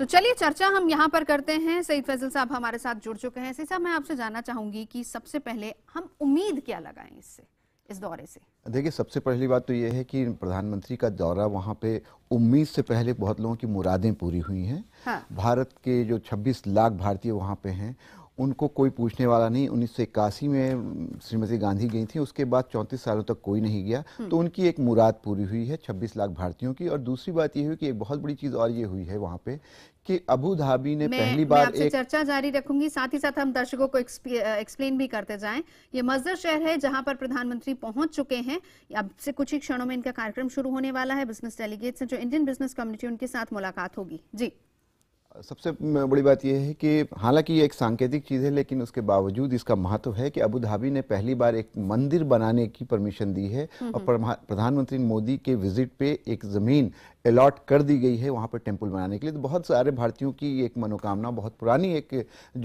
तो चलिए चर्चा हम यहाँ पर करते हैं सईद फैजल साहब हमारे साथ जुड़ चुके हैं सईद साहब मैं आपसे जानना चाहूंगी कि सबसे पहले हम उम्मीद क्या लगाएं इससे इस दौरे से देखिए सबसे पहली बात तो ये है कि प्रधानमंत्री का दौरा वहाँ पे उम्मीद से पहले बहुत लोगों की मुरादें पूरी हुई हैं हाँ। भारत के जो 26 लाख भारतीय वहाँ पे हैं उनको कोई पूछने वाला नहीं उन्नीस में श्रीमती गांधी गई थी उसके बाद चौंतीस सालों तक कोई नहीं गया हम्म। तो उनकी एक मुराद पूरी हुई है 26 लाख भारतीयों की और दूसरी बात यह हुई कि एक बहुत बड़ी चीज़ और ये हुई है वहाँ पे कि अबू धाबी ने मैं, पहली बार मैं एक चर्चा जारी रखूंगी साथ ही साथ हम दर्शकों को एक्सप्लेन भी करते जाएं ये मजदर शहर है जहां पर प्रधानमंत्री पहुंच चुके हैं अब से कुछ ही क्षणों में इनका कार्यक्रम शुरू होने वाला है बिजनेस डेलीगेट से जो इंडियन बिजनेस कम्युनिटी उनके साथ मुलाकात होगी जी सबसे बड़ी बात यह है कि हालांकि ये एक सांकेतिक चीज़ है लेकिन उसके बावजूद इसका महत्व है कि अबू धाबी ने पहली बार एक मंदिर बनाने की परमिशन दी है हम्म, और हम्म। प्रधानमंत्री मोदी के विजिट पे एक ज़मीन अलॉट कर दी गई है वहाँ पर टेम्पल बनाने के लिए तो बहुत सारे भारतीयों की एक मनोकामना बहुत पुरानी एक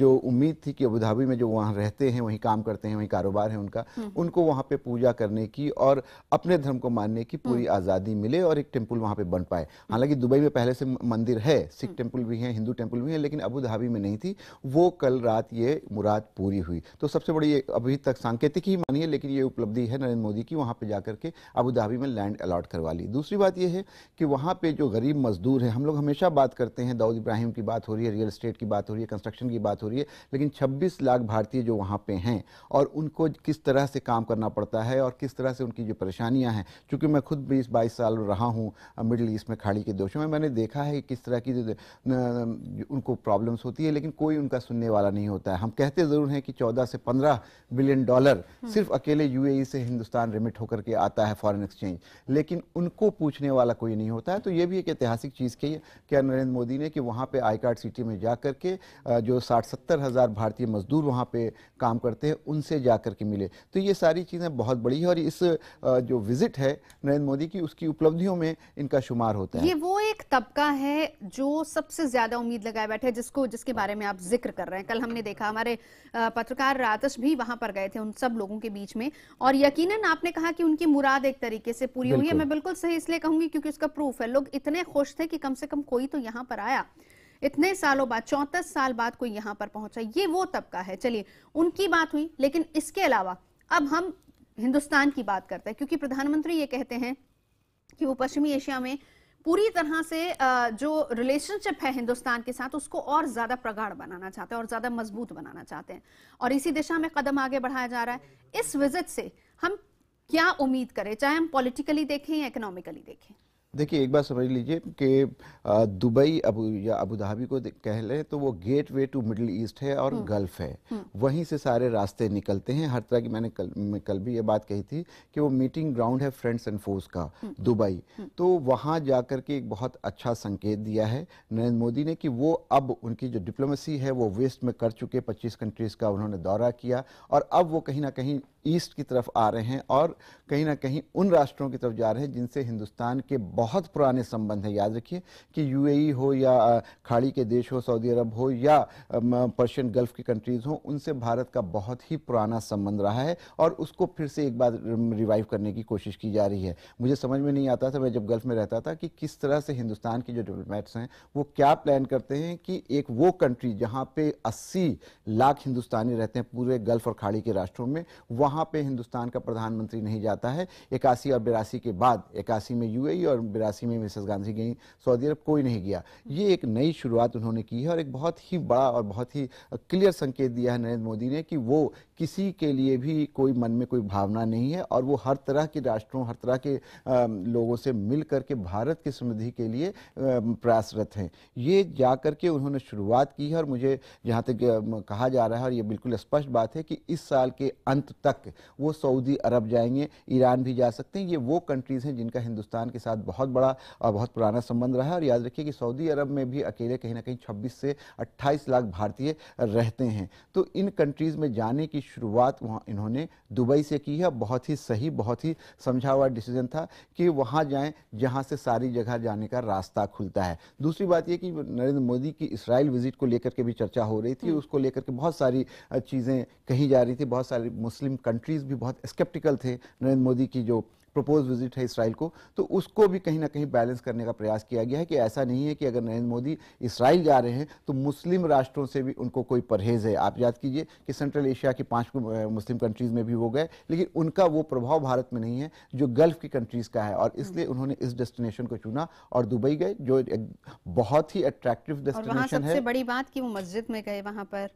जो उम्मीद थी कि अबूधाबी में जो वहाँ रहते हैं वहीं काम करते हैं वहीं कारोबार है उनका हम्म। उनको वहाँ पे पूजा करने की और अपने धर्म को मानने की पूरी हम्म। आज़ादी मिले और एक टेम्पल वहाँ पर बन पाए हम्म। हालांकि दुबई में पहले से मंदिर है सिख टेम्पल भी हैं हिंदू टेम्पल भी हैं लेकिन अबूधाबी में नहीं थी वो कल रात ये मुराद पूरी हुई तो सबसे बड़ी अभी तक सांकेतिक ही मानिए लेकिन ये उपलब्धि है नरेंद्र मोदी की वहाँ पर जा के अबुधाबी में लैंड अलाट करवा ली दूसरी बात यह है कि वहाँ यहाँ पे जो गरीब मजदूर हैं हम लोग हमेशा बात करते हैं दाऊद इब्राहिम की बात हो रही है रियल इस्टेट की बात हो रही है कंस्ट्रक्शन की बात हो रही है लेकिन 26 लाख भारतीय जो वहाँ पे हैं और उनको किस तरह से काम करना पड़ता है और किस तरह से उनकी जो परेशानियाँ हैं चूँकि मैं खुद बीस बाईस साल रहा हूँ मिडिल ईस्ट में खाड़ी के देशों में मैंने देखा है कि किस तरह की उनको प्रॉब्लम्स होती है लेकिन कोई उनका सुनने वाला नहीं होता है हम कहते ज़रूर हैं कि चौदह से पंद्रह बिलियन डॉलर हम्म। सिर्फ अकेले यू से हिंदुस्तान रिमिट होकर के आता है फॉरन एक्सचेंज लेकिन उनको पूछने वाला कोई नहीं होता है तो ये भी एक ऐतिहासिक चीज़ कही है क्या नरेंद्र मोदी ने कि वहाँ पे आई कार्ड सिटी में जा करके जो साठ सत्तर हज़ार भारतीय मजदूर वहाँ पे काम करते हैं उनसे जा कर के मिले तो ये सारी चीज़ें बहुत बड़ी है और इस जो विज़िट है नरेंद्र मोदी की उसकी उपलब्धियों में इनका शुमार होता है ये वो एक तबका है जो सबसे ज़्यादा उम्मीद लगाए बैठे जिसको जिसके बारे में आप जिक्र कर रहे हैं कल हमने देखा हमारे पत्रकार रातश भी वहाँ पर गए थे उन सब लोगों के बीच में और यकीनन आपने कहा कि उनकी मुराद एक तरीके से पूरी हुई है मैं बिल्कुल सही इसलिए कहूंगी क्योंकि उसका प्रूफ है देखकर लोग इतने खुश थे कि कम से कम कोई तो यहाँ पर आया इतने सालों बाद चौंतीस साल बाद कोई यहाँ पर पहुंचा ये वो तबका है चलिए उनकी बात हुई लेकिन इसके अलावा अब हम हिंदुस्तान की बात करते हैं क्योंकि प्रधानमंत्री ये कहते हैं कि वो पश्चिमी एशिया में पूरी तरह से जो रिलेशनशिप है हिंदुस्तान के साथ उसको और ज़्यादा प्रगाढ़ बनाना चाहते हैं और ज़्यादा मजबूत बनाना चाहते हैं और इसी दिशा में कदम आगे बढ़ाया जा रहा है इस विजिट से हम क्या उम्मीद करें चाहे हम पॉलिटिकली देखें या इकोनॉमिकली देखें देखिए एक बात समझ लीजिए कि दुबई अबू या अबू धाबी को कह लें तो वो gateway to Middle East है और हम्म, गल्फ है हम्म। वहीं से सारे रास्ते निकलते हैं हर तरह की मैंने कल कल भी ये बात कही थी कि वो मीटिंग ग्राउंड है फ्रेंड्स एंड फोर्स का हम्म, दुबई तो वहाँ जा कर के एक बहुत अच्छा संकेत दिया है नरेंद्र मोदी ने कि वो अब उनकी जो डिप्लोमेसी है वो वेस्ट में कर चुके पच्चीस कंट्रीज़ का उन्होंने दौरा किया और अब वो कहीं ना कहीं ईस्ट की तरफ आ रहे हैं और कहीं ना कहीं उन राष्ट्रों की तरफ जा रहे हैं जिनसे हिंदुस्तान के बहुत पुराने संबंध हैं याद रखिए कि यूएई हो या खाड़ी के देश हो सऊदी अरब हो या पर्शियन गल्फ की कंट्रीज़ हो उनसे भारत का बहुत ही पुराना संबंध रहा है और उसको फिर से एक बार रिवाइव करने की कोशिश की जा रही है मुझे समझ में नहीं आता था मैं जब गल्फ में रहता था कि किस तरह से हिंदुस्तान के जो डिप्लोमेट्स हैं वो क्या प्लान करते हैं कि एक वो कंट्री जहाँ पे अस्सी लाख हिंदुस्तानी रहते हैं पूरे गल्फ और खाड़ी के राष्ट्रों में वहाँ वहाँ पे हिंदुस्तान का प्रधानमंत्री नहीं जाता है इक्यासी और बिरासी के बाद इक्यासी में यूएई और बिरासी में मिसेस गांधी गई सऊदी अरब कोई नहीं गया ये एक नई शुरुआत उन्होंने की है और एक बहुत ही बड़ा और बहुत ही क्लियर संकेत दिया है नरेंद्र मोदी ने कि वो किसी के लिए भी कोई मन में कोई भावना नहीं है और वो हर तरह के राष्ट्रों हर तरह के लोगों से मिल करके भारत की समृद्धि के लिए प्रयासरत हैं ये जा करके उन्होंने शुरुआत की है और मुझे जहाँ तक कहा जा रहा है और ये बिल्कुल स्पष्ट बात है कि इस साल के अंत तक के वो सऊदी अरब जाएंगे ईरान भी जा सकते हैं ये वो कंट्रीज़ हैं जिनका हिंदुस्तान के साथ बहुत बड़ा और बहुत पुराना संबंध रहा है और याद रखिए कि सऊदी अरब में भी अकेले कहीं ना कहीं छब्बीस से अट्ठाईस लाख भारतीय रहते हैं तो इन कंट्रीज़ में जाने की शुरुआत वहाँ इन्होंने दुबई से की है बहुत ही सही बहुत ही समझा हुआ डिसीजन था कि वहाँ जाएँ जहाँ से सारी जगह जाने का रास्ता खुलता है दूसरी बात यह कि नरेंद्र मोदी की इसराइल विजिट को लेकर के भी चर्चा हो रही थी हम्म। उसको लेकर के बहुत सारी चीज़ें कही जा रही थी बहुत सारी मुस्लिम कंट्री कंट्रीज़ भी बहुत स्केप्टिकल थे नरेंद्र मोदी की जो प्रपोज विजिट है इसराइल को तो उसको भी कहीं ना कहीं बैलेंस करने का प्रयास किया गया है कि ऐसा नहीं है कि अगर नरेंद्र मोदी इसराइल जा रहे हैं तो मुस्लिम राष्ट्रों से भी उनको कोई परहेज है आप याद कीजिए कि सेंट्रल एशिया की पांच मुस्लिम कंट्रीज़ में भी वो गए लेकिन उनका वो प्रभाव भारत में नहीं है जो गल्फ की कंट्रीज़ का है और हम्म। इसलिए उन्होंने इस डेस्टिनेशन को चुना और दुबई गए जो बहुत ही अट्रैक्टिव डेस्टिनेशन है बड़ी बात की वो मस्जिद में गए वहाँ पर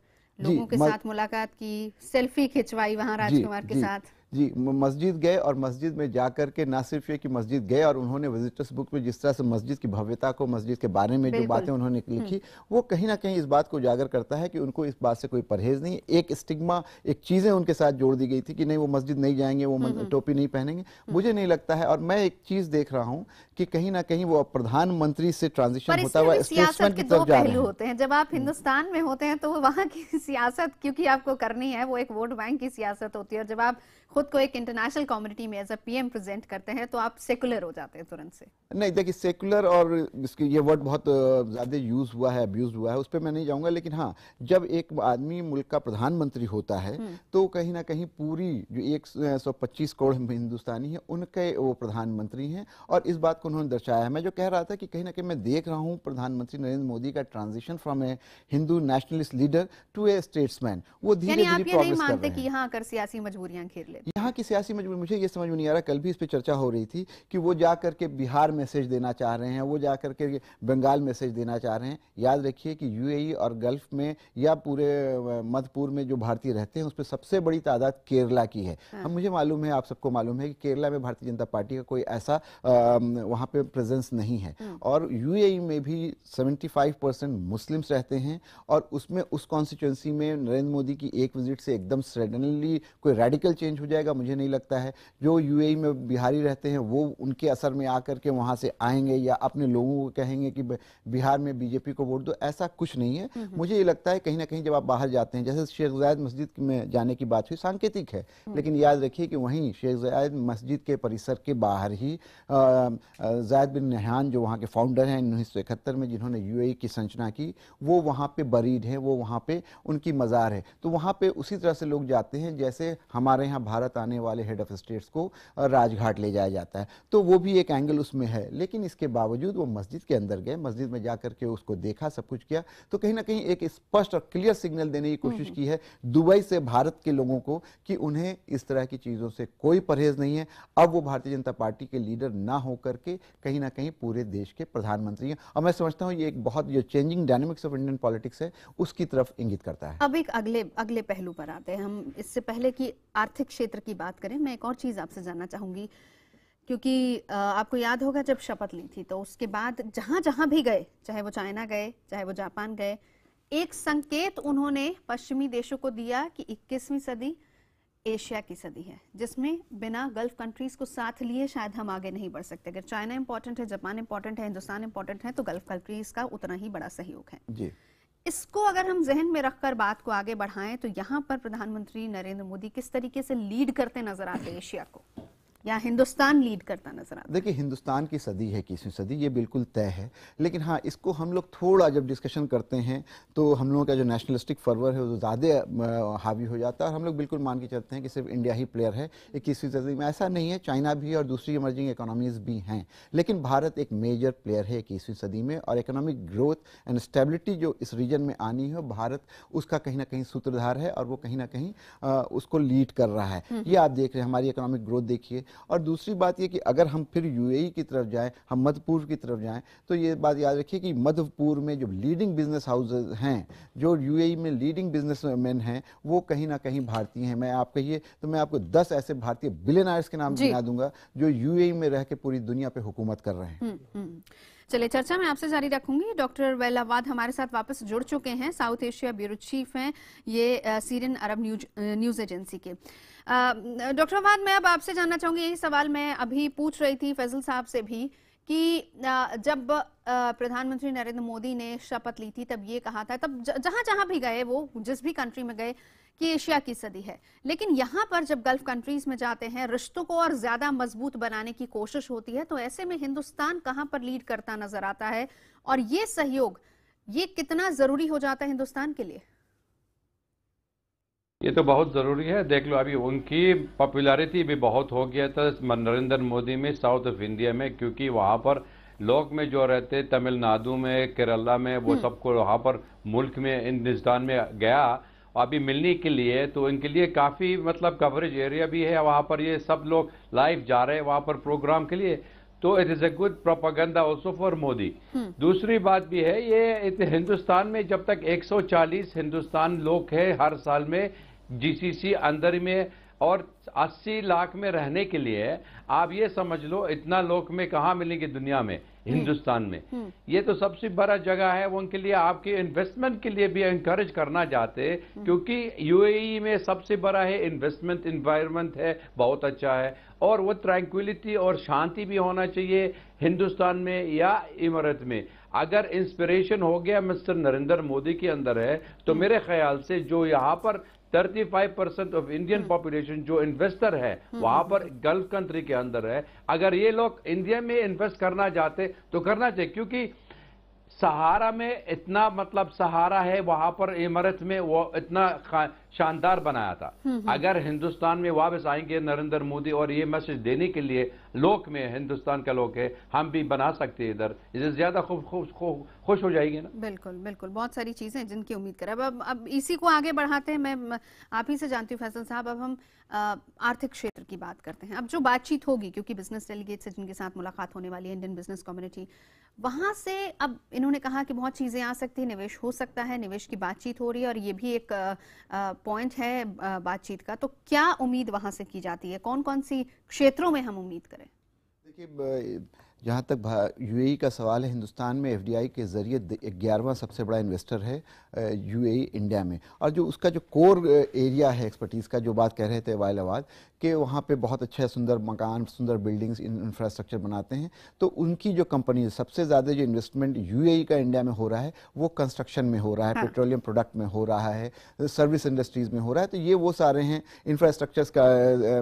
लोगों के साथ मुलाकात की सेल्फी खिंचवाई वहां राजकुमार के साथ जी मस्जिद गए और मस्जिद में जा कर के ना सिर्फ ये कि मस्जिद गए और उन्होंने विजिटर्स बुक में जिस तरह से मस्जिद की भव्यता को मस्जिद के बारे में जो बातें उन्होंने लिखी हम्म। वो कहीं ना कहीं इस बात को उजागर करता है कि उनको इस बात से कोई परहेज नहीं एक स्टिग्मा एक चीज़ें उनके साथ जोड़ दी गई थी कि नहीं वो मस्जिद नहीं जाएंगे वो हम्म, हम्म। टोपी नहीं पहनेंगे मुझे नहीं लगता है और मैं एक चीज़ देख रहा हूँ कि कहीं ना कहीं वो प्रधानमंत्री से ट्रांजिशन होता हुआ स्टेटमेंट की तरफ जा रहे होते हैं जब आप हिंदुस्तान में होते हैं तो वहाँ की सियासत क्योंकि आपको करनी है वो एक वोट बैंक की सियासत होती है और जब आप खुद को एक इंटरनेशनल कम्युनिटी में एज अ पीएम प्रेजेंट करते हैं तो आप सेकुलर हो जाते हैं तुरंत से नहीं देखिए सेकुलर और इसकी ये वर्ड बहुत ज़्यादा यूज़ हुआ है अब्यूज़ हुआ है उस पर मैं नहीं जाऊंगा लेकिन हाँ जब एक आदमी मुल्क का प्रधानमंत्री होता है हम्म। तो कहीं ना कहीं पूरी जो एक सौ पच्चीस करोड़ हिंदुस्तानी है उनके वो प्रधानमंत्री हैं और इस बात को उन्होंने दर्शाया है मैं जो कह रहा था कि कहीं ना कहीं मैं देख रहा हूँ प्रधानमंत्री नरेंद्र मोदी का transition from a Hindu nationalist leader to a statesman वो धीरे धीरे प्रोग्रेस कर रहे हैं कि यहाँ आकर सियासी मजबूरियां खेल ले देते यहाँ की सियासी मजबूरी मुझे ये समझ में नहीं आ रहा कल भी इस पर चर्चा हो रही थी कि वो जा करके बिहार मैसेज देना चाह रहे हैं वो जा करके बंगाल मैसेज देना चाह रहे हैं याद रखिए कि यू और गल्फ में या पूरे मध्यपुर में जो भारतीय रहते हैं उस पर सबसे बड़ी तादाद केरला की है हम हाँ। मुझे मालूम है आप सबको मालूम है कि केरला में भारतीय जनता पार्टी का कोई ऐसा वहाँ पर प्रेजेंस नहीं है हाँ। और यू में भी सेवेंटी परसेंट मुस्लिम्स रहते हैं और उसमें उस कॉन्स्टिट्यूंसी में नरेंद्र मोदी की एक विजिट से एकदम सडनली कोई रेडिकल चेंज हो जाएगा मुझे नहीं लगता है जो यूएई e में बिहारी रहते हैं वो उनके असर में आकर के वहाँ से आएंगे या अपने लोगों को कहेंगे कि बिहार में बीजेपी को वोट दो ऐसा कुछ नहीं है हम्म, हम्म। मुझे ये लगता है कहीं ना कहीं जब आप बाहर जाते हैं जैसे शेख जायद मस्जिद में जाने की बात हुई सांकेतिक है हम्म। लेकिन याद रखिए कि वहीं शेख जायद मस्जिद के परिसर के बाहर ही जायद बिन नहान जो वहाँ के फाउंडर हैं उन्नीस में जिन्होंने यू e की संरचना की वो वहाँ पर बरीड है वो वहाँ पर उनकी मज़ार है तो वहाँ पर उसी तरह से लोग जाते हैं जैसे हमारे यहाँ भारत भारत आने वाले हेड ऑफ स्टेट्स को राजघाट ले जाया जाता है तो वो भी एक एंगल उसमें है लेकिन इसके बावजूद वो मस्जिद के अंदर गए मस्जिद में जाकर के उसको देखा सब कुछ किया तो कहीं ना कहीं एक स्पष्ट और क्लियर सिग्नल देने की कोशिश हम्म। की है दुबई से भारत के लोगों को कि उन्हें इस तरह की चीज़ों से कोई परहेज नहीं है अब वो भारतीय जनता पार्टी के लीडर ना होकर के कहीं ना कहीं पूरे देश के प्रधानमंत्री हैं और मैं समझता हूँ ये एक बहुत जो changing dynamics of Indian politics है उसकी तरफ इंगित करता है अब एक अगले अगले पहलू पर आते हैं हम इससे पहले कि आर्थिक क्षेत्र क्षेत्र की बात करें मैं एक और चीज़ आपसे जानना चाहूँगी क्योंकि आपको याद होगा जब शपथ ली थी तो उसके बाद जहाँ जहाँ भी गए चाहे वो चाइना गए चाहे वो जापान गए एक संकेत उन्होंने पश्चिमी देशों को दिया कि 21वीं सदी एशिया की सदी है जिसमें बिना गल्फ कंट्रीज को साथ लिए शायद हम आगे नहीं बढ़ सकते अगर चाइना इंपॉर्टेंट है जापान इंपॉर्टेंट है हिंदुस्तान इंपॉर्टेंट है तो गल्फ कंट्रीज का उतना ही बड़ा सहयोग है जी इसको अगर हम जहन में रखकर बात को आगे बढ़ाएं तो यहां पर प्रधानमंत्री नरेंद्र मोदी किस तरीके से लीड करते नजर आते एशिया को या हिंदुस्तान लीड करता नजर आता देखिए हिंदुस्तान की सदी है किसवीं सदी ये बिल्कुल तय है लेकिन हाँ इसको हम लोग थोड़ा जब डिस्कशन करते हैं तो हम लोगों का जो नेशनलिस्टिक फर्वर है वो ज़्यादा हावी हो जाता है और हम लोग बिल्कुल मान के चलते हैं कि सिर्फ इंडिया ही प्लेयर है इक्कीसवीं सदी में ऐसा नहीं है चाइना भी और दूसरी इमर्जिंग इकोनॉमीज भी हैं लेकिन भारत एक मेजर प्लेयर है इक्कीसवीं सदी में और इकोनॉमिक ग्रोथ एंड स्टेबिलिटी जो इस रीजन में आनी है भारत उसका कहीं ना कहीं सूत्रधार है और वो कहीं ना कहीं उसको लीड कर रहा है हम्म। ये आप देख रहे हैं हमारी इकोनॉमिक ग्रोथ देखिए और दूसरी बात ये कि अगर हम फिर यू e की तरफ जाएं हम मध्य पूर्व की तरफ जाएं तो ये बात याद रखिए कि मध्य पूर्व में जो लीडिंग बिजनेस हाउसेज हैं जो यू e में लीडिंग बिजनेस मैन हैं वो कहीं ना कहीं भारतीय हैं मैं आप कहिए तो मैं आपको दस ऐसे भारतीय बिलियनर्स के नाम गिना दूंगा जो यूएई e में रह के पूरी दुनिया पे हुकूमत कर रहे हैं हम्म, हम्म। चलिए चर्चा मैं आपसे जारी रखूंगी डॉक्टर वैलावाद हमारे साथ वापस जुड़ चुके हैं साउथ एशिया ब्यूरो चीफ हैं ये Syrian Arab news news agency के डॉक्टर वाद मैं अब आपसे जानना चाहूंगी यही सवाल मैं अभी पूछ रही थी फैजल साहब से भी कि जब प्रधानमंत्री नरेंद्र मोदी ने शपथ ली थी तब ये कहा था तब जहां जहां भी गए वो जिस भी कंट्री में गए कि एशिया की सदी है लेकिन यहाँ पर जब गल्फ कंट्रीज में जाते हैं रिश्तों को और ज्यादा मजबूत बनाने की कोशिश होती है तो ऐसे में हिंदुस्तान कहाँ पर लीड करता नजर आता है और ये सहयोग ये कितना जरूरी हो जाता है हिंदुस्तान के लिए ये तो बहुत ज़रूरी है देख लो अभी उनकी पॉपुलैरिटी भी बहुत हो गया था नरेंद्र मोदी में साउथ ऑफ इंडिया में क्योंकि वहां पर लोग में जो रहते तमिलनाडु में केरला में वो हम्म। सबको वहां पर मुल्क में हिंदुस्तान में गया अभी मिलने के लिए तो इनके लिए काफ़ी मतलब कवरेज एरिया भी है वहाँ पर ये सब लोग लाइव जा रहे हैं वहाँ पर प्रोग्राम के लिए तो it is a good propaganda also for Modi दूसरी बात भी है ये हिंदुस्तान में जब तक 140 हिंदुस्तान लोग हैं हर साल में जीसीसी अंदर में और 80 लाख में रहने के लिए आप ये समझ लो इतना लोग में कहाँ मिलेंगे दुनिया में हम्म। हिंदुस्तान में हम्म। ये तो सबसे बड़ा जगह है उनके लिए आपके इन्वेस्टमेंट के लिए भी इंकरेज करना चाहते हम्म। क्योंकि यूएई e में सबसे बड़ा है इन्वेस्टमेंट इन्वायरमेंट है बहुत अच्छा है और वो ट्रैंक्विलिटी और शांति भी होना चाहिए हिंदुस्तान में या इमारत में अगर इंस्पिरेशन हो गया मिस्टर नरेंद्र मोदी के अंदर है तो मेरे ख्याल से जो यहाँ पर 35 परसेंट ऑफ इंडियन पॉपुलेशन जो इन्वेस्टर है hmm, वहां hmm, पर गल्फ hmm. कंट्री के अंदर है अगर ये लोग इंडिया में इन्वेस्ट करना चाहते तो करना चाहिए क्योंकि सहारा में इतना मतलब सहारा है वहां पर इमारत में वो इतना शानदार बनाया था हम्म, हम्म। अगर हिंदुस्तान में वापस आएंगे नरेंद्र मोदी और ये मैसेज देने के लिए लोक में हिंदुस्तान का लोक है हम भी बना सकते हैं इधर इससे ज्यादा खुश हो जाएगी ना बिल्कुल बिल्कुल बहुत सारी चीजें जिनकी उम्मीद करें अब, अब अब इसी को आगे बढ़ाते हैं मैं आप ही से जानती हूँ फैसल साहब अब हम आर्थिक क्षेत्र की बात करते हैं अब जो बातचीत होगी क्योंकि बिजनेस डेलीगेट से जिनके साथ मुलाकात होने वाली है इंडियन बिजनेस कम्युनिटी वहां से अब इन्होंने कहा कि बहुत चीजें आ सकती है निवेश हो सकता है निवेश की बातचीत हो रही है और ये भी एक पॉइंट है बातचीत का तो क्या उम्मीद वहां से की जाती है कौन कौन सी क्षेत्रों में हम उम्मीद करें देखिए जहाँ तक यूएई e का सवाल है हिंदुस्तान में एफडीआई के ज़रिए ग्यारहवा सबसे बड़ा इन्वेस्टर है यूएई इंडिया e में और जो उसका जो कोर एरिया है एक्सपर्टीज़ का जो बात कह रहे थे वाइल के वहाँ पे बहुत अच्छे सुंदर मकान सुंदर बिल्डिंग्स इंफ्रास्ट्रक्चर बनाते हैं तो उनकी जो कंपनी सबसे ज़्यादा जो इन्वेस्टमेंट यू e का इंडिया में हो रहा है वो कंस्ट्रक्शन में हो रहा है पेट्रोलियम हाँ। प्रोडक्ट में हो रहा है सर्विस इंडस्ट्रीज़ में हो रहा है तो ये वो सारे हैं इंफ्रास्ट्रक्चर्स का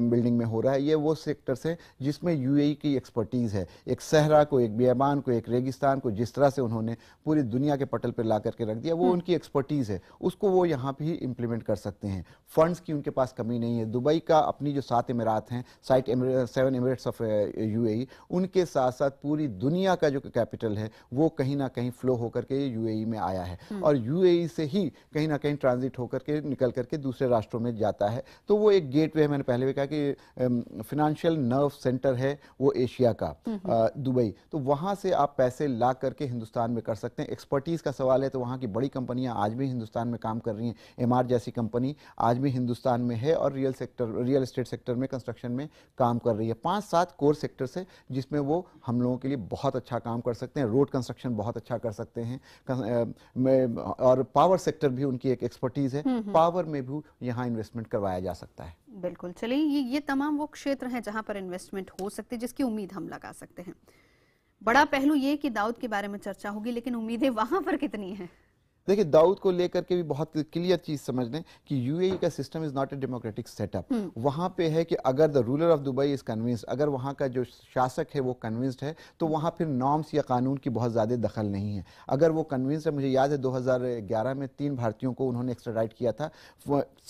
बिल्डिंग में हो रहा है ये वो सेक्टर्स हैं जिसमें यू की एक्सपर्टीज़ है एक सहरा को एक बियाबान को एक रेगिस्तान को जिस तरह से उन्होंने पूरी दुनिया के पटल पर ला करके रख दिया वो हम्म। उनकी एक्सपर्टीज़ है उसको वो यहाँ भी इम्प्लीमेंट कर सकते हैं फंड्स की उनके पास कमी नहीं है दुबई का अपनी जो सात इमारात हैं साइट सेवन इमरेट्स ऑफ यू उनके साथ साथ पूरी दुनिया का जो कैपिटल है वो कहीं ना कहीं फ्लो होकर के यू में आया है हम्म। और यू से ही कहीं ना कहीं ट्रांजिट होकर के निकल करके दूसरे राष्ट्रों में जाता है तो वो एक है मैंने पहले भी कहा कि फिनेंशियल नर्व सेंटर है वो एशिया का हम्म। दुबई तो वहाँ से आप पैसे ला करके हिंदुस्तान में कर सकते हैं एक्सपर्टीज़ का सवाल है तो वहाँ की बड़ी कंपनियाँ आज भी हिंदुस्तान में काम कर रही हैं एम जैसी कंपनी आज भी हिंदुस्तान में है और real sector real estate sector में कंस्ट्रक्शन में काम कर रही है पाँच सात कोर सेक्टर्स से जिसमें वो हम लोगों के लिए बहुत अच्छा काम कर सकते हैं रोड कंस्ट्रक्शन बहुत अच्छा कर सकते हैं और पावर सेक्टर भी उनकी एक एक्सपर्टीज़ है पावर हम्म, हम्म। में भी यहाँ इन्वेस्टमेंट करवाया जा सकता है बिल्कुल चलिए ये ये तमाम वो क्षेत्र हैं जहां पर इन्वेस्टमेंट हो सकती है जिसकी उम्मीद हम लगा सकते हैं बड़ा पहलू ये कि दाऊद के बारे में चर्चा होगी लेकिन उम्मीदें वहां पर कितनी हैं देखिए दाऊद को लेकर के भी बहुत क्लियर चीज समझ लें कि यूएई का system is not a democratic setup hmm. वहां पे है कि अगर the ruler of Dubai is convinced अगर वहां का जो शासक है वो कन्विंस्ड है तो वहां फिर नॉर्म्स या कानून की बहुत ज्यादा दखल नहीं है अगर वो कन्विंस्ड है मुझे याद है दो में तीन भारतीयों को उन्होंने एक्स्ट्राडाइट किया था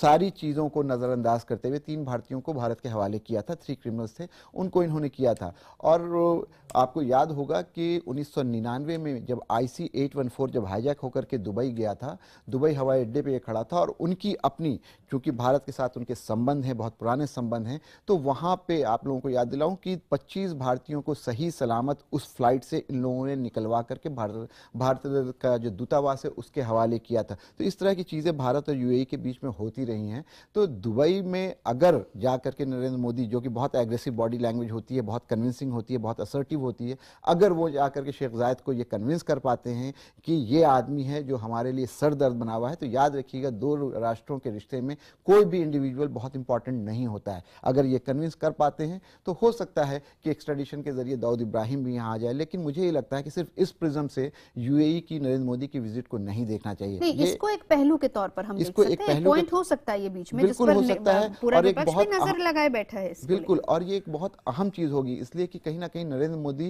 सारी चीज़ों को नज़रअंदाज करते हुए तीन भारतीयों को भारत के हवाले किया था थ्री क्रिमिनल्स थे उनको इन्होंने किया था और आपको याद होगा कि उन्नीस में जब आई सी जब हाईजैक होकर के दुबई दुबई गया था दुबई हवाई अड्डे पे ये खड़ा था और उनकी अपनी क्योंकि भारत के साथ उनके संबंध हैं बहुत पुराने संबंध हैं तो वहाँ पे आप लोगों को याद दिलाऊं कि 25 भारतीयों को सही सलामत उस फ्लाइट से इन लोगों ने निकलवा करके भारत भारत का जो दूतावास है उसके हवाले किया था तो इस तरह की चीज़ें भारत और यू e के बीच में होती रही हैं तो दुबई में अगर जा करके नरेंद्र मोदी जो कि बहुत एग्रेसिव बॉडी लैंग्वेज होती है बहुत कन्विंसिंग होती है बहुत असर्टिव होती है अगर वो जा करके शेख जायद को ये कन्विंस कर पाते हैं कि ये आदमी है जो हमारे हमारे लिए सर दर्द बना हुआ है तो याद रखिएगा दो राष्ट्रों के रिश्ते में कोई भी इंडिविजुअल बहुत इंपॉर्टेंट नहीं होता है अगर ये कन्विंस कर पाते हैं तो हो सकता है कि एक्सट्रेडिशन के जरिए दाऊद इब्राहिम भी यहाँ आ जाए लेकिन मुझे ये लगता है कि सिर्फ इस प्रिज्म से यूएई e की नरेंद्र मोदी की विजिट को नहीं देखना चाहिए नहीं, इसको एक पहलू के तौर पर हम इसको एक पहलू पॉइंट हो सकता है ये बीच में बिल्कुल हो सकता है और एक बहुत नजर लगाए बैठा है बिल्कुल और ये एक बहुत अहम चीज होगी इसलिए कि कहीं ना कहीं नरेंद्र मोदी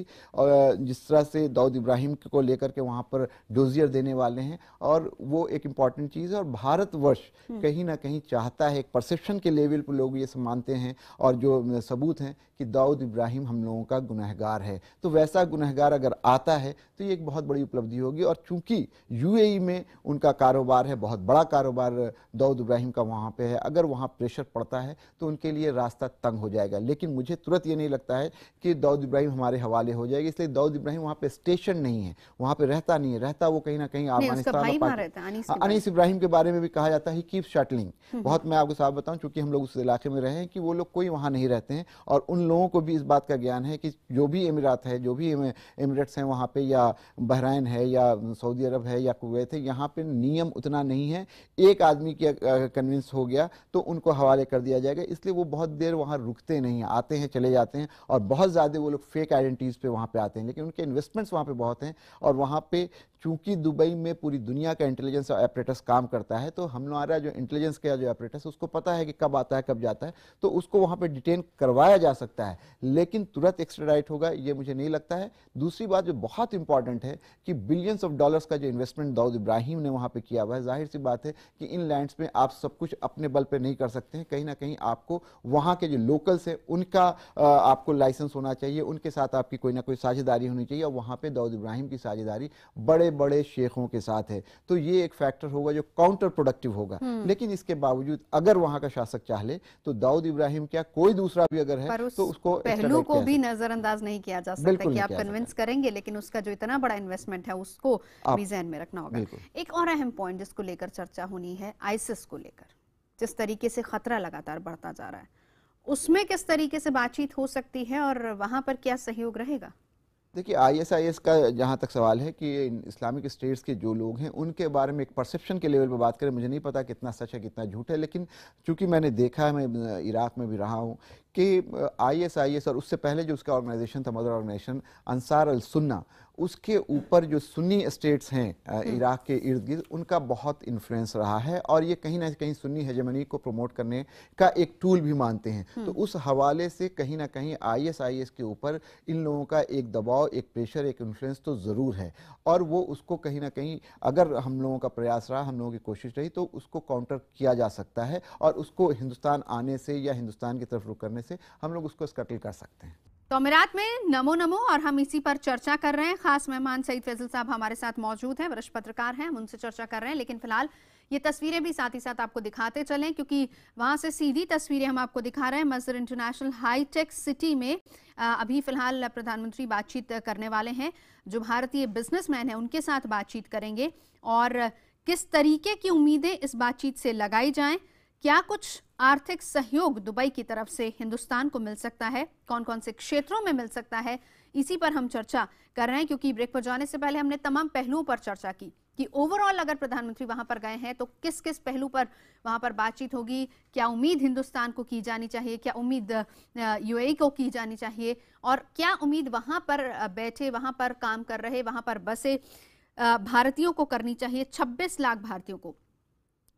जिस तरह से दाऊद इब्राहिम को लेकर के वहां पर डोजियर देने वाले हैं और वो एक इम्पॉर्टेंट चीज़ है और भारतवर्ष हम्म। कहीं ना कहीं चाहता है एक परसेप्शन के लेवल पर लोग ये मानते हैं और जो सबूत हैं कि दाऊद इब्राहिम हम लोगों का गुनहगार है तो वैसा गुनहगार अगर आता है तो ये एक बहुत बड़ी उपलब्धि होगी और चूंकि यूएई e में उनका कारोबार है बहुत बड़ा कारोबार दाऊद इब्राहिम का वहाँ पर है अगर वहाँ प्रेशर पड़ता है तो उनके लिए रास्ता तंग हो जाएगा लेकिन मुझे तुरंत ये नहीं लगता है कि दाऊद इब्राहिम हमारे हवाले हो जाएगी इसलिए दाऊद इब्राहिम वहाँ पर स्टेशन नहीं है वहाँ पर रहता नहीं है रहता वो कहीं ना कहीं अफगानिस्तान अनिस हाँ, अनीस इब्राहिम के बारे में भी कहा जाता है कीप शटलिंग हम्म। बहुत मैं आपको साफ बताऊं चूंकि हम लोग उस इलाके में रहे हैं कि वो लोग कोई वहाँ नहीं रहते हैं और उन लोगों को भी इस बात का ज्ञान है कि जो भी अमीरात है जो भी एमिरेट्स हैं वहाँ पे या बहराइन है या सऊदी अरब है या कुवैत है यहाँ पे नियम उतना नहीं है एक आदमी की कन्विंस हो गया तो उनको हवाले कर दिया जाएगा इसलिए वो बहुत देर वहाँ रुकते नहीं आते हैं चले जाते हैं और बहुत ज़्यादा वो लोग फेक आइडेंटिटीज़ पे वहाँ पे आते हैं लेकिन उनके इन्वेस्टमेंट्स वहाँ पे बहुत हैं और वहाँ पे चूंकि दुबई में पूरी दुनिया का इंटेलिजेंस ऑपरेटर्स काम करता है तो हमारा जो इंटेलिजेंस का जो ऑपरेटर्स उसको पता है कि कब आता है कब जाता है तो उसको वहाँ पर डिटेन करवाया जा सकता है लेकिन तुरंत एक्स्ट्राडाइट होगा ये मुझे नहीं लगता है दूसरी बात जो बहुत इंपॉर्टेंट है कि बिलियंस ऑफ डॉलर्स का जो इन्वेस्टमेंट दाऊद इब्राहिम ने वहाँ पर किया हुआ है जाहिर सी बात है कि इन लैंड्स में आप सब कुछ अपने बल पर नहीं कर सकते हैं कहीं ना कहीं आपको वहाँ के जो लोकल्स हैं उनका आपको लाइसेंस होना चाहिए उनके साथ आपकी कोई ना कोई साझेदारी होनी चाहिए और वहाँ पर दाऊद इब्राहिम की साझेदारी बड़े बड़े बड़े शेखों के साथ है तो ये एक फैक्टर होगा जो काउंटर प्रोडक्टिव होगा हम्म। लेकिन इसके बावजूद अगर वहां का शासक चाह ले तो दाऊद इब्राहिम क्या कोई दूसरा भी अगर है तो उसको अच्छा पहलू को भी नजरअंदाज नहीं किया जा सकता कि आप कन्विंस करेंगे लेकिन उसका जो इतना बड़ा इन्वेस्टमेंट है उसको मिजान में रखना होगा एक और अहम पॉइंट जिसको लेकर चर्चा होनी है आइसिस को लेकर जिस तरीके से खतरा लगातार बढ़ता जा रहा है उसमें किस तरीके से बातचीत हो सकती है और वहां पर क्या सहयोग रहेगा देखिए आईएसआईएस का जहाँ तक सवाल है कि इस्लामिक स्टेट्स के जो लोग हैं उनके बारे में एक परसेप्शन के लेवल पर बात करें मुझे नहीं पता कितना सच है कितना झूठ है लेकिन चूंकि मैंने देखा है मैं इराक में भी रहा हूँ कि आई एस आई एस और उससे पहले जो उसका ऑर्गेनाइजेशन था मदर ऑर्गेनाइजेशन अंसार अल सुन्ना उसके ऊपर जो सुन्नी स्टेट्स हैं इराक हम्म। के इर्द गिर्द उनका बहुत इन्फ्लुएंस रहा है और ये कहीं ना कहीं सुन्नी हजमनी को प्रमोट करने का एक टूल भी मानते हैं तो हम्म। उस हवाले से कहीं ना कहीं आईएसआईएस के ऊपर इन लोगों का एक दबाव एक प्रेशर एक इन्फ्लुएंस तो ज़रूर है और वो उसको कहीं ना कहीं अगर हम लोगों का प्रयास रहा हम लोगों की कोशिश रही तो उसको काउंटर किया जा सकता है और उसको हिंदुस्तान आने से या हिंदुस्तान की तरफ रुख करने से से हम लोग उसको स्कटल कर सकते हैं तो अमीरात में नमो नमो और हम इसी पर चर्चा कर रहे हैं खास मेहमान सईद फैजल साहब हमारे साथ मौजूद हैं वरिष्ठ पत्रकार हैं हम उनसे चर्चा कर रहे हैं लेकिन फिलहाल ये तस्वीरें भी साथ ही साथ आपको दिखाते चलें क्योंकि वहां से सीधी तस्वीरें हम आपको दिखा रहे हैं मजर इंटरनेशनल हाईटेक सिटी में अभी फिलहाल प्रधानमंत्री बातचीत करने वाले हैं जो भारतीय बिजनेसमैन हैं उनके साथ बातचीत करेंगे और किस तरीके की उम्मीदें इस बातचीत से लगाई जाएं क्या कुछ आर्थिक सहयोग दुबई की तरफ से हिंदुस्तान को मिल सकता है कौन कौन से क्षेत्रों में मिल सकता है इसी पर हम चर्चा कर रहे हैं क्योंकि ब्रेक पर जाने से पहले हमने तमाम पहलुओं पर चर्चा की कि ओवरऑल अगर प्रधानमंत्री वहां पर गए हैं तो किस किस पहलू पर वहां पर बातचीत होगी क्या उम्मीद हिंदुस्तान को की जानी चाहिए क्या उम्मीद यूएई को की जानी चाहिए और क्या उम्मीद वहां पर बैठे वहां पर काम कर रहे वहां पर बसे भारतीयों को करनी चाहिए 26 लाख भारतीयों को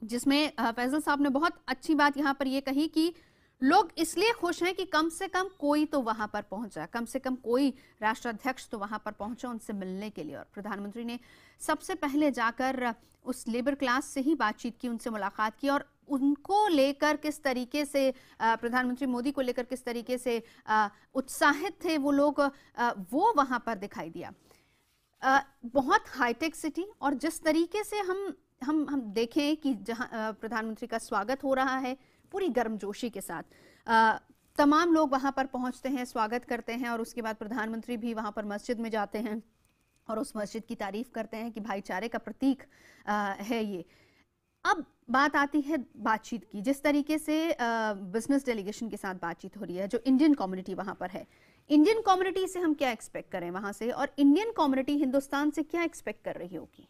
जिसमें फैजल साहब ने बहुत अच्छी बात यहाँ पर यह कही कि लोग इसलिए खुश हैं कि कम से कम कोई तो वहां पर पहुंचा कम से कम कोई राष्ट्राध्यक्ष तो वहां पर पहुंचा उनसे मिलने के लिए और प्रधानमंत्री ने सबसे पहले जाकर उस लेबर क्लास से ही बातचीत की उनसे मुलाकात की और उनको लेकर किस तरीके से प्रधानमंत्री मोदी को लेकर किस तरीके से उत्साहित थे वो लोग वो वहां पर दिखाई दिया बहुत हाईटेक सिटी और जिस तरीके से हम हम हम देखें कि जहां प्रधानमंत्री का स्वागत हो रहा है पूरी गर्मजोशी के साथ आ, तमाम लोग वहां पर पहुंचते हैं स्वागत करते हैं और उसके बाद प्रधानमंत्री भी वहां पर मस्जिद में जाते हैं और उस मस्जिद की तारीफ करते हैं कि भाईचारे का प्रतीक आ, है ये अब बात आती है बातचीत की जिस तरीके से बिजनेस डेलीगेशन के साथ बातचीत हो रही है जो इंडियन कम्युनिटी वहां पर है इंडियन कम्युनिटी से हम क्या एक्सपेक्ट करें वहां से और इंडियन कम्युनिटी हिंदुस्तान से क्या एक्सपेक्ट कर रही होगी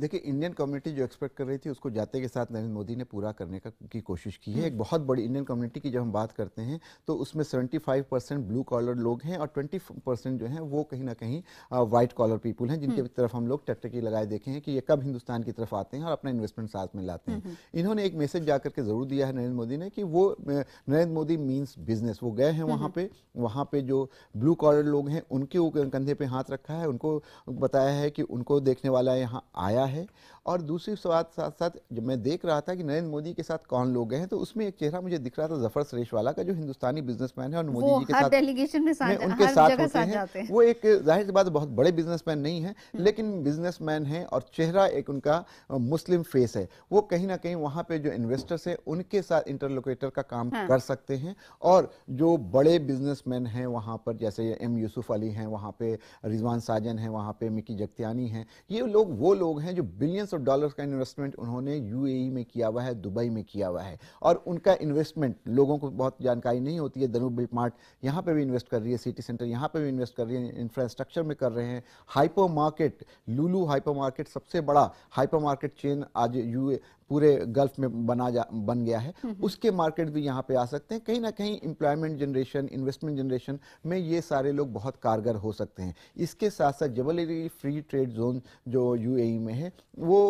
देखिए इंडियन कम्युनिटी जो एक्सपेक्ट कर रही थी उसको जाते के साथ नरेंद्र मोदी ने पूरा करने का की कोशिश की है एक हम्म। बहुत बड़ी इंडियन कम्युनिटी की जब हम बात करते हैं तो उसमें 75 परसेंट ब्लू कॉलर लोग हैं और 20 परसेंट जो हैं वो कहीं ना कहीं वाइट कॉलर पीपल हैं जिनके हम्म। तरफ हम लोग टकटकी लगाए देखे हैं कि ये कब हिंदुस्तान की तरफ आते हैं और अपना इन्वेस्टमेंट साथ में लाते हैं हम्म, इन्होंने एक मैसेज जा करके ज़रूर दिया है नरेंद्र मोदी ने कि वो नरेंद्र मोदी मीन्स बिजनेस वो गए हैं वहाँ पर वहाँ पर जो ब्लू कॉलर लोग हैं उनके कंधे पर हाथ रखा है उनको बताया है कि उनको देखने वाला यहाँ आया आया है और दूसरी सवाल साथ साथ जब मैं देख रहा था कि नरेंद्र मोदी के साथ कौन लोग हैं तो उसमें एक चेहरा मुझे दिख रहा था जफर वाला का जो हिंदुस्तानी बिजनेसमैन है और मोदी जी के साथ डेलीगेशन में, में उनके साथ होते हैं वो एक जाहिर सी बात बहुत बड़े बिजनेसमैन नहीं है हम्म। लेकिन बिजनेसमैन है और चेहरा एक उनका मुस्लिम फेस है वो कहीं ना कहीं वहाँ पे जो इन्वेस्टर्स है उनके साथ इंटरलोकेटर का काम हाँ। कर सकते हैं और जो बड़े बिजनेस हैं वहाँ पर जैसे एम यूसुफ अली हैं वहाँ पे रिजवान साजन हैं वहाँ पे मिकी जगतियानी हैं ये लोग वो लोग हैं हैं जो बिलियंस ऑफ डॉलर्स का इन्वेस्टमेंट उन्होंने यूएई e में किया हुआ है दुबई में किया हुआ है और उनका इन्वेस्टमेंट लोगों को बहुत जानकारी नहीं होती है धनु बिल्ट मार्ट यहाँ पर भी इन्वेस्ट कर रही है सिटी सेंटर यहाँ पर भी इन्वेस्ट कर रही है इंफ्रास्ट्रक्चर में कर रहे हैं hypermarket Lulu hypermarket सबसे बड़ा हाइपर मार्केट चेन आज यू पूरे गल्फ में बना जा बन गया है उसके मार्केट भी यहाँ पे आ सकते हैं कहीं ना कहीं एम्प्लॉयमेंट जनरेशन इन्वेस्टमेंट जनरेशन में ये सारे लोग बहुत कारगर हो सकते हैं इसके साथ साथ जबलरी फ्री ट्रेड जोन जो यू e में है वो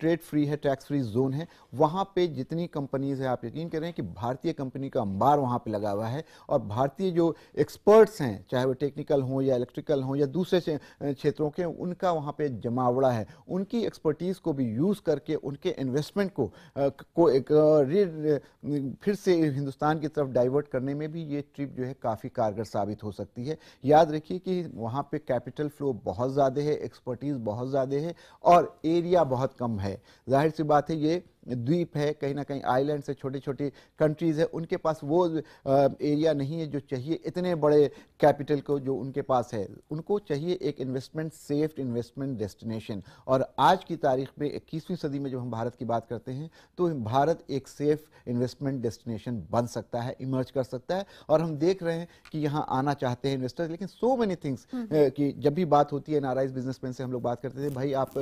ट्रेड फ्री है टैक्स फ्री जोन है वहाँ पे जितनी कंपनीज है आप यकीन करें कि भारतीय कंपनी का अंबार वहाँ पर लगा हुआ है और भारतीय जो एक्सपर्ट्स हैं चाहे वो टेक्निकल हों या इलेक्ट्रिकल हों या दूसरे क्षेत्रों के उनका वहाँ पर जमावड़ा है उनकी एक्सपर्टीज़ को भी यूज़ करके उनके इन्वेस्ट इन्वेस्टमेंट को को एक फिर से हिंदुस्तान की तरफ डाइवर्ट करने में भी ये ट्रिप जो है काफ़ी कारगर साबित हो सकती है याद रखिए कि वहाँ पे कैपिटल फ्लो बहुत ज़्यादा है एक्सपर्टीज़ बहुत ज़्यादा है और एरिया बहुत कम है जाहिर सी बात है ये द्वीप है कहीं ना कहीं आइलैंड्स है छोटी छोटी कंट्रीज़ है उनके पास वो एरिया नहीं है जो चाहिए इतने बड़े कैपिटल को जो उनके पास है उनको चाहिए एक इन्वेस्टमेंट सेफ इन्वेस्टमेंट डेस्टिनेशन और आज की तारीख में इक्कीसवीं सदी में जब हम भारत की बात करते हैं तो भारत एक सेफ इन्वेस्टमेंट डेस्टिनेशन बन सकता है इमर्ज कर सकता है और हम देख रहे हैं कि यहाँ आना चाहते हैं इन्वेस्टर्स लेकिन सो मेनी थिंग्स कि जब भी बात होती है एन बिजनेसमैन से हम लोग बात करते थे भाई आप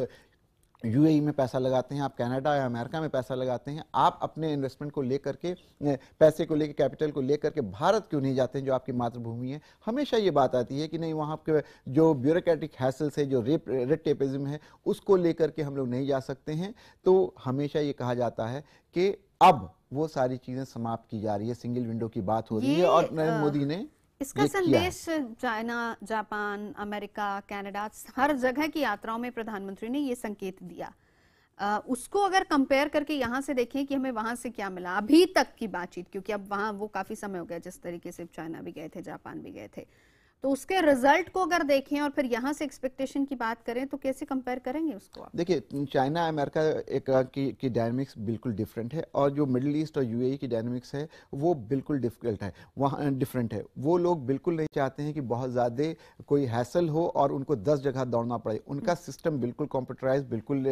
यूएई में पैसा लगाते हैं आप कनाडा या अमेरिका में पैसा लगाते हैं आप अपने इन्वेस्टमेंट को लेकर के पैसे को लेकर कैपिटल को लेकर के भारत क्यों नहीं जाते हैं जो आपकी मातृभूमि है हमेशा ये बात आती है कि नहीं वहाँ के जो ब्यूरोक्रेटिक हैसल्स है जो रेप रेड टेपिज्म है उसको लेकर के हम लोग नहीं जा सकते हैं तो हमेशा ये कहा जाता है कि अब वो सारी चीज़ें समाप्त की जा रही है सिंगल विंडो की बात हो रही है और नरेंद्र मोदी ने इसका संदेश चाइना जापान अमेरिका कनाडा हर जगह की यात्राओं में प्रधानमंत्री ने ये संकेत दिया आ, उसको अगर कंपेयर करके यहाँ से देखें कि हमें वहां से क्या मिला अभी तक की बातचीत क्योंकि अब वहां वो काफी समय हो गया जिस तरीके से चाइना भी गए थे जापान भी गए थे तो उसके रिजल्ट को अगर देखें और फिर यहाँ से एक्सपेक्टेशन की बात करें तो कैसे कंपेयर करेंगे उसको देखिए चाइना अमेरिका एक की, की डायनमिक्स बिल्कुल डिफरेंट है और जो मिडिल ईस्ट और यूएई e की डायनमिक्स है वो बिल्कुल डिफिकल्ट है वहाँ डिफरेंट है वो लोग बिल्कुल नहीं चाहते हैं कि बहुत ज़्यादा कोई हैसल हो और उनको दस जगह दौड़ना पड़े उनका सिस्टम हम्म। बिल्कुल कंप्यूटराइज बिल्कुल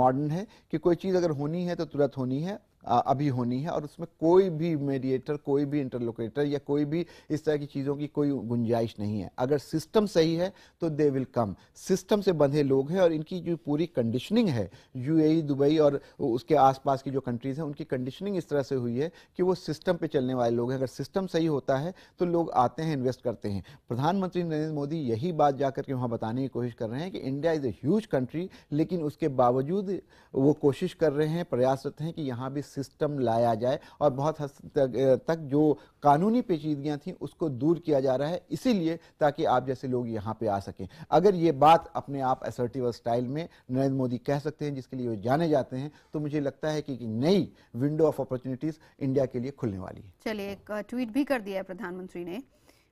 मॉडर्न है कि कोई चीज़ अगर होनी है तो तुरंत होनी है अभी होनी है और उसमें कोई भी मेडिएटर कोई भी इंटरलोकेटर या कोई भी इस तरह की चीज़ों की कोई गुंजाइश नहीं है अगर सिस्टम सही है तो दे विल कम सिस्टम से बंधे लोग हैं और इनकी जो पूरी कंडीशनिंग है यूएई e, दुबई और उसके आसपास की जो कंट्रीज़ हैं उनकी कंडीशनिंग इस तरह से हुई है कि वो सिस्टम पर चलने वाले लोग हैं अगर सिस्टम सही होता है तो लोग आते हैं इन्वेस्ट करते हैं प्रधानमंत्री नरेंद्र मोदी यही बात जा करके वहाँ बताने की कोशिश कर रहे हैं कि India is a huge country लेकिन उसके बावजूद वो कोशिश कर रहे हैं प्रयासरत हैं कि यहाँ भी सिस्टम लाया जाए और बहुत हद तक, तक जो कानूनी पेचीदगियाँ थी उसको दूर किया जा रहा है इसीलिए ताकि आप जैसे लोग यहाँ पे आ सकें अगर ये बात अपने आप असर्टिव स्टाइल में नरेंद्र मोदी कह सकते हैं जिसके लिए वो जाने जाते हैं तो मुझे लगता है कि नई विंडो ऑफ अपॉर्चुनिटीज़ इंडिया के लिए खुलने वाली है चलिए एक ट्वीट भी कर दिया है प्रधानमंत्री ने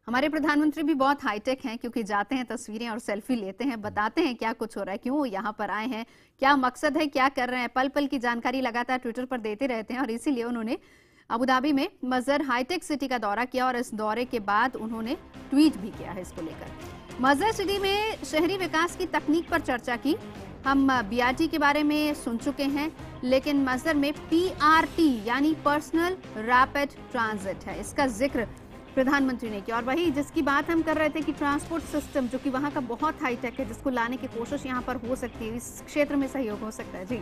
हमारे प्रधानमंत्री भी बहुत हाईटेक हैं क्योंकि जाते हैं तस्वीरें और सेल्फी लेते हैं बताते हैं क्या कुछ हो रहा है क्यों यहाँ पर आए हैं क्या मकसद है क्या कर रहे हैं पल पल की जानकारी लगातार ट्विटर पर देते रहते हैं और इसीलिए उन्होंने अबुधाबी में मजर हाईटेक सिटी का दौरा किया और इस दौरे के बाद उन्होंने ट्वीट भी किया है इसको लेकर मजर सिटी में शहरी विकास की तकनीक पर चर्चा की हम बीआरटी के बारे में सुन चुके हैं लेकिन मजर में पी यानी पर्सनल रैपिड ट्रांजिट है इसका जिक्र प्रधानमंत्री ने की और वही जिसकी बात हम कर रहे थे कि ट्रांसपोर्ट सिस्टम जो कि वहाँ का बहुत हाईटेक है जिसको लाने की कोशिश यहाँ पर हो सकती है इस क्षेत्र में सहयोग हो सकता है जी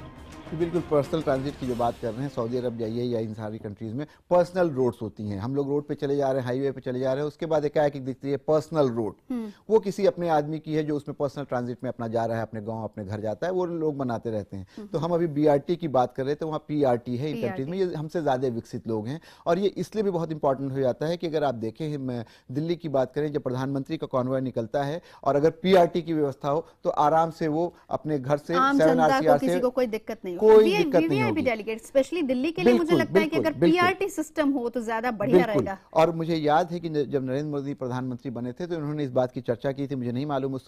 बिल्कुल पर्सनल ट्रांजिट की जो बात कर रहे हैं सऊदी अरब जाइए या इन सारी कंट्रीज़ में पर्सनल रोड्स होती हैं हम लोग रोड पे चले जा रहे हैं हाईवे पे चले जा रहे हैं उसके बाद एक एक दिखती है पर्सनल हम्म। रोड वो किसी अपने आदमी की है जो उसमें पर्सनल ट्रांजिट में अपना जा रहा है अपने गाँव अपने घर जाता है वो लोग बनाते रहते हैं हम्म। तो हम अभी बी की बात कर रहे थे तो वहाँ पी है इन कंट्रीज में ये हमसे ज़्यादा विकसित लोग हैं और ये इसलिए भी बहुत इंपॉर्टेंट हो जाता है कि अगर आप देखें दिल्ली की बात करें जब प्रधानमंत्री का कॉन्वॉय निकलता है और अगर पी की व्यवस्था हो तो आराम से वो अपने घर से सेवन आर से कोई दिक्कत नहीं दिक्कत नहीं होगी डेलीगेट स्पेशली दिल्ली के लिए मुझे लगता है कि अगर पीआरटी सिस्टम हो तो ज्यादा बढ़िया रहेगा और मुझे याद है कि जब नरेंद्र मोदी प्रधानमंत्री बने थे तो उन्होंने इस बात की चर्चा की थी मुझे नहीं मालूम उस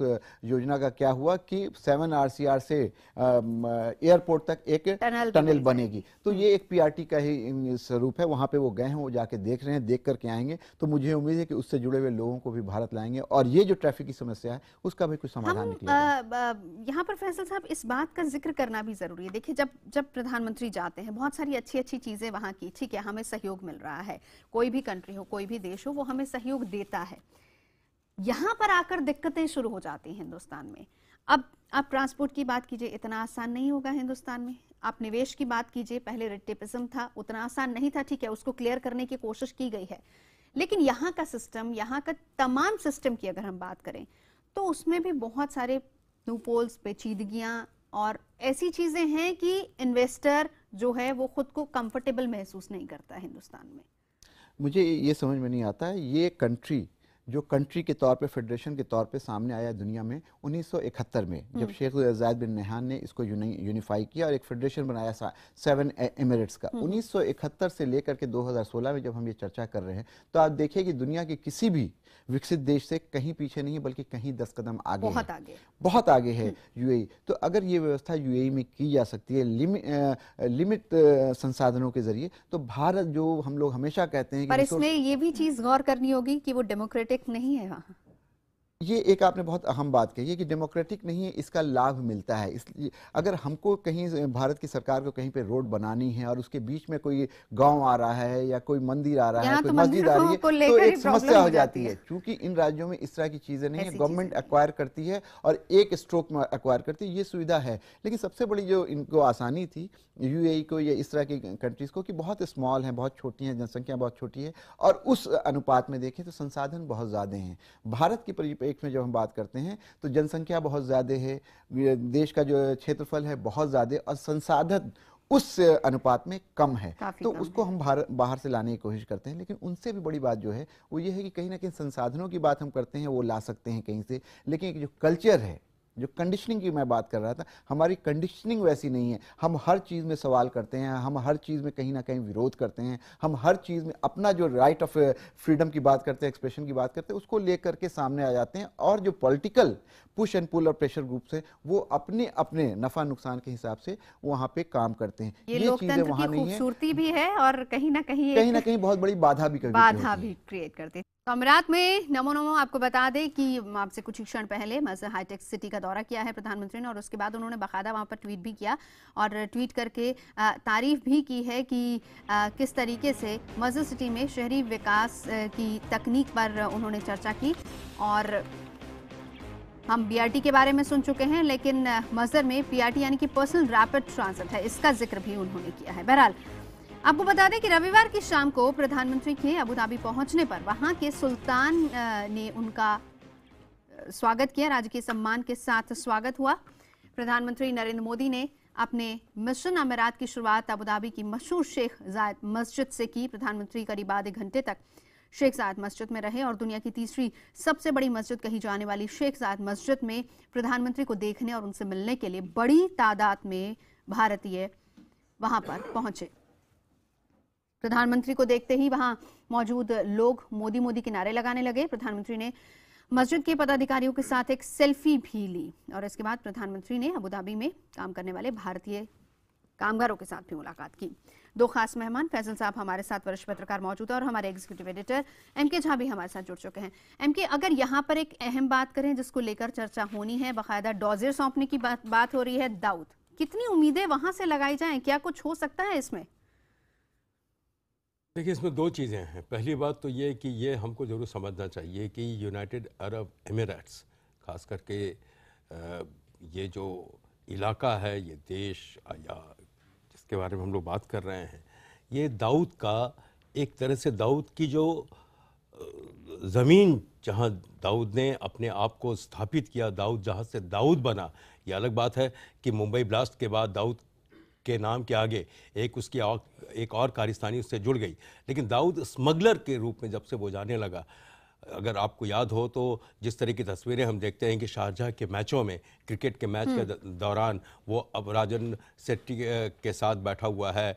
योजना का क्या हुआ कि सेवन आर से एयरपोर्ट तक एक टनल बनेगी तो हम्म। ये एक पीआरटी का ही स्वरूप है वहाँ पे वो गए हैं वो जाके देख रहे हैं देख करके आएंगे तो मुझे उम्मीद है कि उससे जुड़े हुए लोगों को भी भारत लाएंगे और ये जो ट्रैफिक की समस्या है उसका भी कुछ समाधान निकलेगा यहाँ पर फैसल साहब इस बात का जिक्र करना भी जरूरी है देखिए जब जब प्रधानमंत्री जाते हैं बहुत सारी अच्छी अच्छी चीज़ें वहां की ठीक है हमें सहयोग मिल रहा है कोई भी कंट्री हो कोई भी देश हो वो हमें सहयोग देता है यहां पर आकर दिक्कतें शुरू हो जाती हैं हिंदुस्तान में अब आप ट्रांसपोर्ट की बात कीजिए इतना आसान नहीं होगा हिंदुस्तान में आप निवेश की बात कीजिए पहले रेड था उतना आसान नहीं था ठीक है उसको क्लियर करने की कोशिश की गई है लेकिन यहाँ का सिस्टम यहाँ का तमाम सिस्टम की अगर हम बात करें तो उसमें भी बहुत सारे नूपोल्स पेचीदगियाँ और ऐसी चीज़ें हैं कि इन्वेस्टर जो है वो खुद को कंफर्टेबल महसूस नहीं करता हिंदुस्तान में मुझे ये समझ में नहीं आता है ये कंट्री जो कंट्री के तौर पे फेडरेशन के तौर पे सामने आया दुनिया में 1971 में जब हम्म। शेख जायद बिन नहान ने इसको यूनिफाई किया और एक फेडरेशन बनाया सेवन एमिरेट्स का 1971 हम्म। से लेकर के 2016 में जब हम ये चर्चा कर रहे हैं तो आप देखिए कि दुनिया के किसी भी विकसित देश से कहीं पीछे नहीं बल्कि कहीं दस कदम आगे बहुत आगे बहुत आगे है यू हम्म। e। तो अगर ये व्यवस्था यू e में की जा सकती है लिमिट संसाधनों के जरिए तो भारत जो हम लोग हमेशा कहते हैं इसमें ये भी चीज गौर करनी होगी कि वो डेमोक्रेटिक ब्रेक नहीं है वहाँ ये एक आपने बहुत अहम बात कही है कि डेमोक्रेटिक नहीं है इसका लाभ मिलता है इसलिए अगर हमको कहीं भारत की सरकार को कहीं पे रोड बनानी है और उसके बीच में कोई गांव आ रहा है या कोई मंदिर आ रहा है कोई तो मस्जिद आ रही है तो एक समस्या हो जाती है क्योंकि इन राज्यों में इस तरह की चीज़ें नहीं है गवर्नमेंट एक्वायर करती है और एक स्ट्रोक में एक्वायर करती है ये सुविधा है लेकिन सबसे बड़ी जो इनको आसानी थी यू e को या इस तरह की कंट्रीज़ को कि बहुत स्मॉल हैं बहुत छोटी हैं जनसंख्या बहुत छोटी है और उस अनुपात में देखें तो संसाधन बहुत ज़्यादा हैं भारत की एक में जब हम बात करते हैं तो जनसंख्या बहुत ज़्यादा है देश का जो क्षेत्रफल है बहुत ज़्यादा और संसाधन उस अनुपात में कम है तो कम उसको है। हम बाहर बाहर से लाने की कोशिश करते हैं लेकिन उनसे भी बड़ी बात जो है वो ये है कि कहीं ना कहीं संसाधनों की बात हम करते हैं वो ला सकते हैं कहीं से लेकिन जो कल्चर है जो कंडीशनिंग की मैं बात कर रहा था हमारी कंडीशनिंग वैसी नहीं है हम हर चीज़ में सवाल करते हैं हम हर चीज़ में कहीं ना कहीं विरोध करते हैं हम हर चीज़ में अपना जो राइट ऑफ फ्रीडम की बात करते हैं एक्सप्रेशन की बात करते हैं उसको ले करके सामने आ जाते हैं और जो पॉलिटिकल पुश एंड पुल और प्रेशर ग्रुप्स हैं वो अपने अपने नफा नुकसान के हिसाब से वहाँ पे काम करते हैं ये, ये चीज़ें वहाँ नहीं है भी है और कहीं ना कहीं कहीं ना कहीं बहुत बड़ी बाधा भी बाधा भी क्रिएट करते हैं तो अमरात में नमो नमो आपको बता दें कि आपसे कुछ ही क्षण पहले मज हाईटेक सिटी का दौरा किया है प्रधानमंत्री ने और उसके बाद उन्होंने बाकायदा वहाँ पर ट्वीट भी किया और ट्वीट करके तारीफ भी की है कि किस तरीके से मज सिटी में शहरी विकास की तकनीक पर उन्होंने चर्चा की और हम बीआरटी के बारे में सुन चुके हैं लेकिन मजर में पीआरटी यानी कि पर्सनल रैपिड ट्रांसिट है इसका जिक्र भी उन्होंने किया है बहरहाल आपको बता दें कि रविवार की शाम को प्रधानमंत्री के अबुधाबी पहुंचने पर वहां के सुल्तान ने उनका स्वागत किया राजकीय सम्मान के साथ स्वागत हुआ प्रधानमंत्री नरेंद्र मोदी ने अपने मिशन अमीरात की शुरुआत अबुधाबी की मशहूर शेख जायद मस्जिद से की प्रधानमंत्री करीब आधे घंटे तक शेख जायद मस्जिद में रहे और दुनिया की तीसरी सबसे बड़ी मस्जिद कही जाने वाली शेख जायद मस्जिद में प्रधानमंत्री को देखने और उनसे मिलने के लिए बड़ी तादाद में भारतीय वहां पर पहुंचे प्रधानमंत्री को देखते ही वहां मौजूद लोग मोदी मोदी के नारे लगाने लगे प्रधानमंत्री ने मस्जिद के पदाधिकारियों के साथ एक सेल्फी भी ली और इसके बाद प्रधानमंत्री ने अबुधाबी में काम करने वाले भारतीय कामगारों के साथ भी मुलाकात की दो खास मेहमान फैजल साहब हमारे साथ वरिष्ठ पत्रकार मौजूद है और हमारे एग्जीक्यूटिव एडिटर एम के झा भी हमारे साथ जुड़ चुके हैं एम के अगर यहाँ पर एक अहम बात करें जिसको लेकर चर्चा होनी है बाकायदा डॉजर सौंपने की बात, बात हो रही है दाऊद कितनी उम्मीदें वहां से लगाई जाए क्या कुछ हो सकता है इसमें देखिए इसमें दो चीज़ें हैं पहली बात तो ये कि ये हमको ज़रूर समझना चाहिए कि यूनाइटेड अरब एमिरेट्स खास करके ये जो इलाका है ये देश या जिसके बारे में हम लोग बात कर रहे हैं ये दाऊद का एक तरह से दाऊद की जो ज़मीन जहाँ दाऊद ने अपने आप को स्थापित किया दाऊद जहाँ से दाऊद बना ये अलग बात है कि मुंबई ब्लास्ट के बाद दाऊद के नाम के आगे एक उसकी और, एक और कारिस्तानी उससे जुड़ गई लेकिन दाऊद स्मगलर के रूप में जब से वो जाने लगा अगर आपको याद हो तो जिस तरह की तस्वीरें हम देखते हैं कि शाहजहाँ के मैचों में क्रिकेट के मैच के हम्म। दौरान वो अब राजन सेट्टी के साथ बैठा हुआ है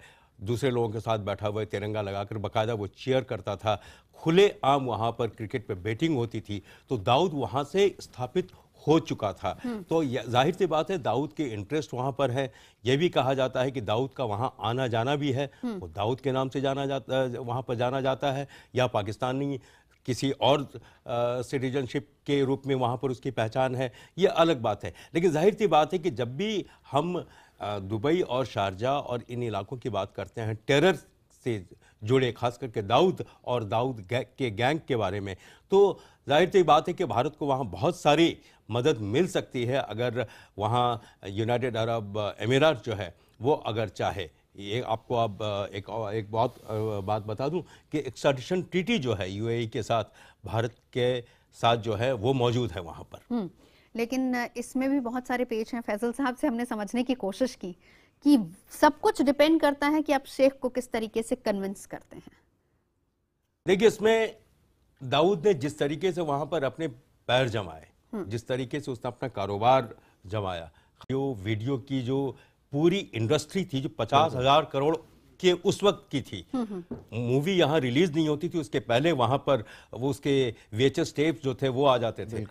दूसरे लोगों के साथ बैठा हुआ तिरंगा लगाकर बाकायदा वो चेयर करता था खुले आम वहाँ पर क्रिकेट पे बैटिंग होती थी तो दाऊद वहाँ से स्थापित हो चुका था हम्म। तो जाहिर सी बात है दाऊद के इंटरेस्ट वहाँ पर है यह भी कहा जाता है कि दाऊद का वहाँ आना जाना भी है हम्म। वो दाऊद के नाम से जाना जाता वहाँ पर जाना जाता है या पाकिस्तानी किसी और सिटीजनशिप के रूप में वहाँ पर उसकी पहचान है ये अलग बात है लेकिन जाहिर सी बात है कि जब भी हम दुबई और शारजा और इन इलाकों की बात करते हैं टेरर से जुड़े खास करके दाऊद और दाऊद के गैंग के बारे में तो जाहिर सी बात है कि भारत को वहाँ बहुत सारी मदद मिल सकती है अगर वहाँ यूनाइटेड अरब अमीरात जो है वो अगर चाहे ये आपको अब आप एक एक बहुत बात बता दूं कि एक्सटेंशन ट्रीटी जो है यूएई के साथ भारत के साथ जो है वो मौजूद है वहाँ पर लेकिन इसमें भी बहुत सारे पेज हैं फैजल साहब से हमने समझने की कोशिश की कि सब कुछ डिपेंड करता है कि आप शेख को किस तरीके से कन्विंस करते हैं देखिए इसमें दाऊद ने जिस तरीके से वहाँ पर अपने पैर जमाए हम्म। जिस तरीके से उसने अपना कारोबार जमाया जो वीडियो की जो पूरी इंडस्ट्री थी जो पचास हजार करोड़ के उस वक्त की थी हम्म, हम्म। मूवी यहाँ रिलीज नहीं होती थी उसके पहले वहां पर वो उसके वेचर स्टेप जो थे वो आ जाते थे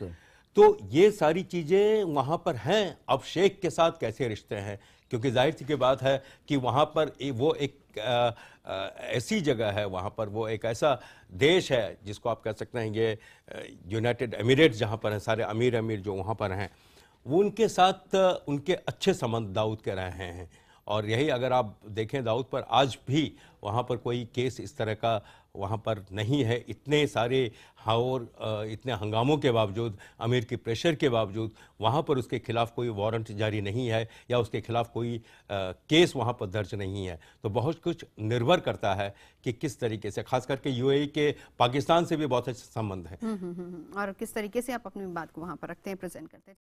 तो ये सारी चीजें वहां पर हैं अब शेख के साथ कैसे रिश्ते हैं क्योंकि जाहिर सी की बात है कि वहाँ पर वो एक आ, आ, ऐसी जगह है वहाँ पर वो एक ऐसा देश है जिसको आप कह सकते हैं ये यूनाइटेड अमीरेट्स जहाँ पर हैं सारे अमीर अमीर जो वहाँ पर हैं वो उनके साथ उनके अच्छे संबंध दाऊद के रहे हैं और यही अगर आप देखें दाऊद पर आज भी वहाँ पर कोई केस इस तरह का वहाँ पर नहीं है इतने सारे हाँ और इतने हंगामों के बावजूद अमीर की प्रेशर के बावजूद वहाँ पर उसके खिलाफ कोई वारंट जारी नहीं है या उसके खिलाफ कोई आ, केस वहाँ पर दर्ज नहीं है तो बहुत कुछ निर्भर करता है कि किस तरीके से खास करके यूएई के पाकिस्तान से भी बहुत अच्छे संबंध है हम्म, हम्म, हम्म, और किस तरीके से आप अपनी बात को वहाँ पर रखते हैं प्रेजेंट करते हैं